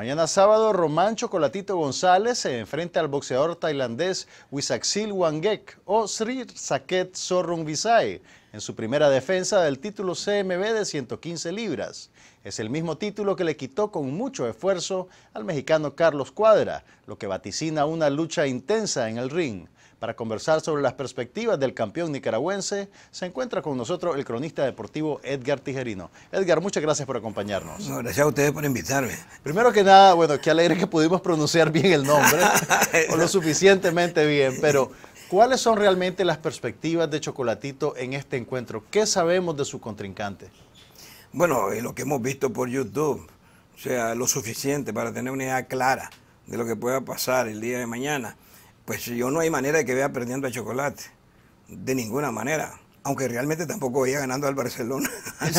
Mañana sábado, Román Chocolatito González se enfrenta al boxeador tailandés Wisaxil Wangek o Sri Saket Sorrungvisai en su primera defensa del título CMB de 115 libras. Es el mismo título que le quitó con mucho esfuerzo al mexicano Carlos Cuadra, lo que vaticina una lucha intensa en el ring. Para conversar sobre las perspectivas del campeón nicaragüense, se encuentra con nosotros el cronista deportivo Edgar Tijerino. Edgar, muchas gracias por acompañarnos. gracias a ustedes por invitarme. Primero que nada, bueno, qué alegre que pudimos pronunciar bien el nombre, o lo suficientemente bien, pero ¿cuáles son realmente las perspectivas de Chocolatito en este encuentro? ¿Qué sabemos de su contrincante? Bueno, eh, lo que hemos visto por YouTube, o sea, lo suficiente para tener una idea clara de lo que pueda pasar el día de mañana pues yo no hay manera de que vea perdiendo a Chocolate, de ninguna manera. Aunque realmente tampoco veía ganando al Barcelona.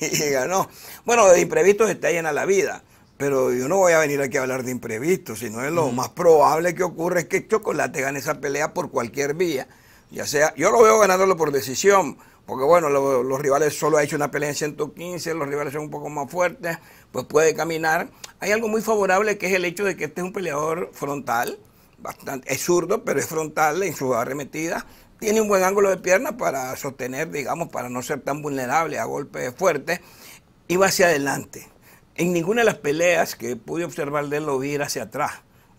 y ganó. Bueno, de imprevistos está llena la vida. Pero yo no voy a venir aquí a hablar de imprevistos, sino es lo más probable que ocurre es que Chocolate gane esa pelea por cualquier vía. Ya sea, yo lo veo ganándolo por decisión, porque bueno, los rivales solo ha hecho una pelea en 115, los rivales son un poco más fuertes, pues puede caminar. Hay algo muy favorable que es el hecho de que este es un peleador frontal, es zurdo, pero es frontal en su arremetida, Tiene un buen ángulo de pierna para sostener, digamos, para no ser tan vulnerable a golpes fuertes. Y va hacia adelante. En ninguna de las peleas que pude observar de él lo vi ir hacia atrás.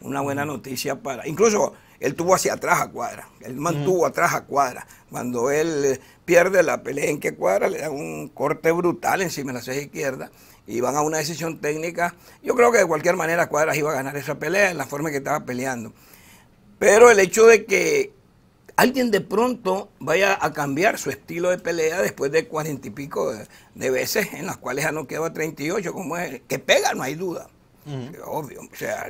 Una buena noticia para... Incluso él tuvo hacia atrás a Cuadra, él mantuvo atrás a Cuadra. Cuando él eh, pierde la pelea en que Cuadra le da un corte brutal encima de la ceja izquierda y van a una decisión técnica. Yo creo que de cualquier manera Cuadras iba a ganar esa pelea en la forma que estaba peleando. Pero el hecho de que alguien de pronto vaya a cambiar su estilo de pelea después de cuarenta y pico de, veces en las cuales no quedó a 38, como es, que pega, no hay duda. Obvio.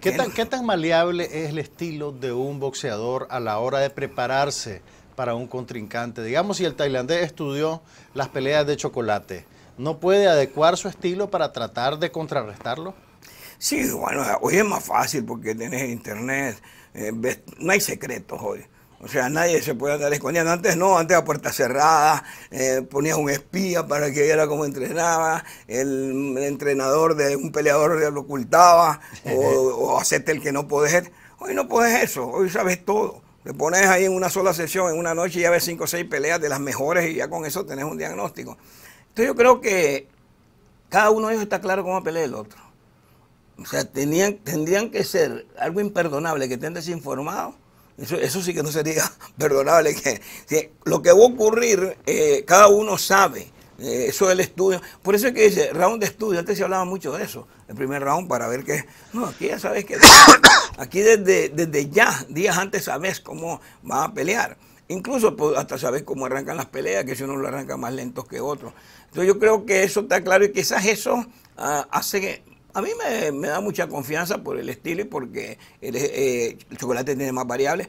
¿Qué, tan, maleable es el estilo de un boxeador a la hora de prepararse para un contrincante? Digamos, si el tailandés estudió las peleas de chocolate, ¿no puede adecuar su estilo para tratar de contrarrestarlo? Sí, bueno, hoy es más fácil porque tenés internet, eh, no hay secretos hoy. O sea, nadie se puede andar escondiendo. Antes no, antes a puerta cerrada eh, ponías un espía para que viera cómo entrenaba, el, entrenador de un peleador lo ocultaba, o, acepte el que no podés. Hoy no podés eso, hoy sabes todo. Te pones ahí en una sola sesión, en una noche, y ya ves cinco o seis peleas de las mejores y ya con eso tenés un diagnóstico. Entonces yo creo que cada uno de ellos está claro cómo pelea el otro. O sea, tenían, tendrían que ser algo imperdonable que estén desinformados. Eso, eso sí que no sería perdonable. Que, lo que va a ocurrir, eh, cada uno sabe. Eh, eso del estudio. Por eso es que dice, round de estudio. Antes se hablaba mucho de eso. El primer round para ver qué. No, aquí ya sabes que. Aquí desde, desde ya, días antes, sabes cómo vas a pelear. Incluso hasta sabes cómo arrancan las peleas, que si uno lo arranca más lento que otro. Entonces yo creo que eso está claro y quizás eso ah, hace que... A mí me, da mucha confianza por el estilo y porque eh, el, chocolate tiene más variables.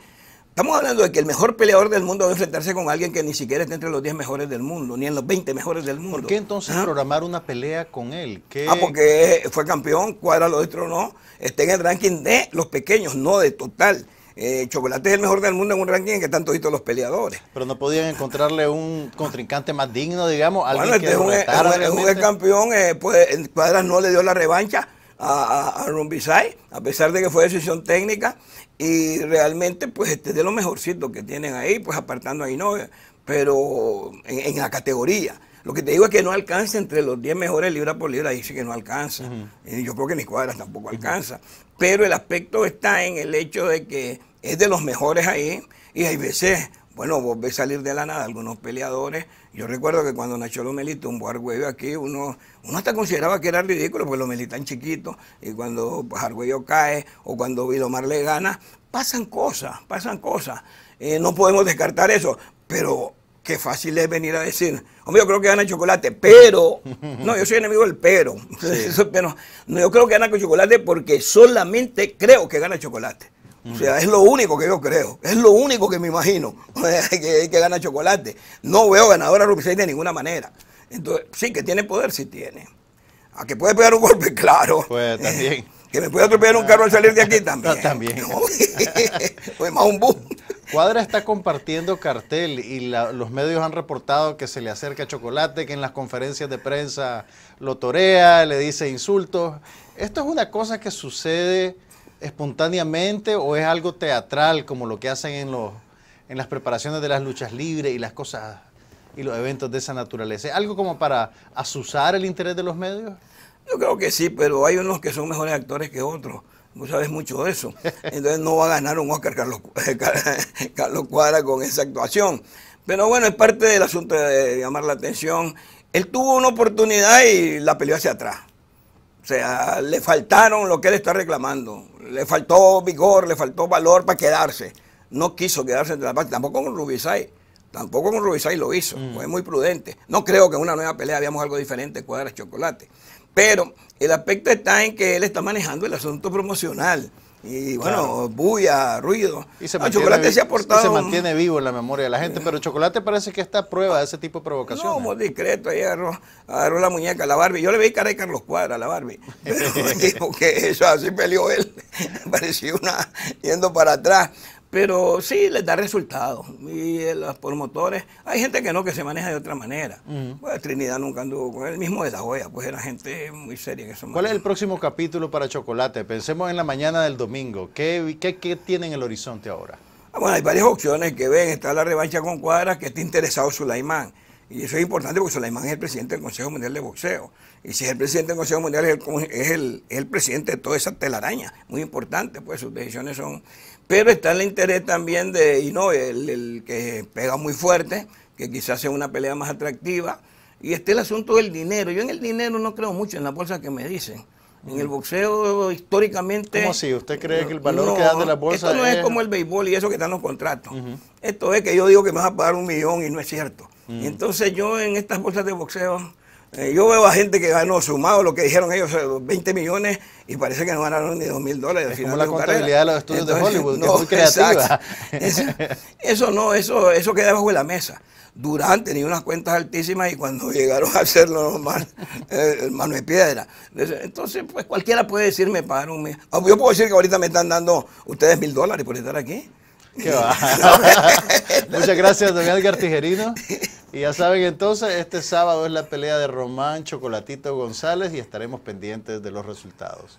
Estamos hablando de que el mejor peleador del mundo va a enfrentarse con alguien que ni siquiera está entre los 10 mejores del mundo, ni en los 20 mejores del mundo. ¿Por qué entonces programar una pelea con él? Ah, porque fue campeón, cuadra lo otro no, está en el ranking de los pequeños, no de total. Eh, Chocolate es el mejor del mundo en un ranking en que están todos los peleadores. Pero no podían encontrarle un contrincante más digno, digamos. bueno, este es, un, campeón, eh, pues en Cuadras no le dio la revancha a, a, a pesar de que fue decisión técnica, y realmente pues este de los mejorcitos que tienen ahí, pues apartando ahí no pero en la categoría. Lo que te digo es que no alcanza entre los 10 mejores libra por libra, dice que no alcanza. yo creo que ni cuadras tampoco alcanza. Pero el aspecto está en el hecho de que es de los mejores ahí y hay veces, bueno, vos ves salir de la nada algunos peleadores. Yo recuerdo que cuando Nacho Lomelito, un buen Argüello aquí, uno, uno hasta consideraba que era ridículo, porque Lomeli tan chiquito, y cuando pues, Argüello cae o cuando Vilomar le gana, pasan cosas, pasan cosas. Eh, no podemos descartar eso, pero qué fácil es venir a decir, hombre, yo creo que gana chocolate, pero, no, yo soy enemigo del pero, yo creo que gana con chocolate porque solamente creo que gana chocolate. O sea, mm. es lo único que yo creo, es lo único que me imagino que, que gana chocolate. No veo ganadora a Rubicel de ninguna manera. Entonces, sí, que tiene poder, sí tiene. A que puede pegar un golpe, claro. Pues también. Que me puede atropellar un carro al salir de aquí también. pues más un boom. Cuadra está compartiendo cartel y los medios han reportado que se le acerca Chocolate, que en las conferencias de prensa lo torea, le dice insultos. ¿Esto es una cosa que sucede espontáneamente o es algo teatral como lo que hacen en, en las preparaciones de las luchas libres y las cosas y los eventos de esa naturaleza? ¿Algo como para azuzar el interés de los medios? Yo creo que sí, pero hay unos que son mejores actores que otros tú sabes mucho de eso. Entonces no va a ganar un Oscar Carlos, eh, Cuadra con esa actuación. Pero bueno, es parte del asunto de llamar la atención. Él tuvo una oportunidad y la peleó hacia atrás. O sea, le faltaron lo que él está reclamando. Le faltó vigor, le faltó valor para quedarse. No quiso quedarse entre la parte, tampoco con Rubisay. Tampoco con Rubisay lo hizo. Mm. Fue muy prudente. No creo que en una nueva pelea habíamos algo diferente, cuadras chocolate. Pero el aspecto está en que él está manejando el asunto promocional. Y bueno, bulla, ruido. Y se Chocolate se mantiene vivo en la memoria de la gente, pero Chocolate parece que está a prueba de ese tipo de provocación. No, muy discreto, ahí agarró, la muñeca, la Barbie. Yo le vi cara de Carlos Cuadra a la Barbie. porque eso así peleó él. Parecía una yendo para atrás. Pero sí les da resultados. Y eh, los promotores, hay gente que no, que se maneja de otra manera. Pues, Trinidad nunca anduvo con el mismo de la joya, pues era gente muy seria en eso. ¿Cuál es el próximo capítulo para Chocolate? Pensemos en la mañana del domingo. ¿Qué, qué, qué tiene en el horizonte ahora? Ah, bueno, hay varias opciones que ven. Está la revancha con Cuadras, que está interesado Sulaimán. Y eso es importante porque la es el presidente del Consejo Mundial de Boxeo. Y si es el presidente del Consejo Mundial, es el, presidente de toda esa telaraña. Muy importante, pues sus decisiones son... Pero está el interés también de, y no, el, que pega muy fuerte, que quizás sea una pelea más atractiva. Y está el asunto del dinero. Yo en el dinero no creo mucho, en la bolsa que me dicen. En el boxeo históricamente... ¿Cómo así? ¿Usted cree que el valor que da de la bolsa Esto no es, como el béisbol y eso que están los contratos. Esto es que yo digo que me vas a pagar un millón y no es cierto. Mm. entonces yo en estas bolsas de boxeo, eh, yo veo a gente que ganó sumado lo que dijeron ellos, 20 eh, millones, y parece que no ganaron ni 2 mil dólares. Es como la contabilidad de los estudios de Hollywood, no, es creativa. Eso, no, eso, eso queda bajo la mesa. durante ni unas cuentas altísimas y cuando llegaron a hacerlo normal, eh, mano de piedra. Entonces, pues cualquiera puede decirme para ah, Un... Yo puedo decir que ahorita me están dando ustedes mil dólares por estar aquí. ¿Qué Muchas gracias, don Edgar Tijerino. Y ya saben entonces, este sábado es la pelea de Román Chocolatito González y estaremos pendientes de los resultados.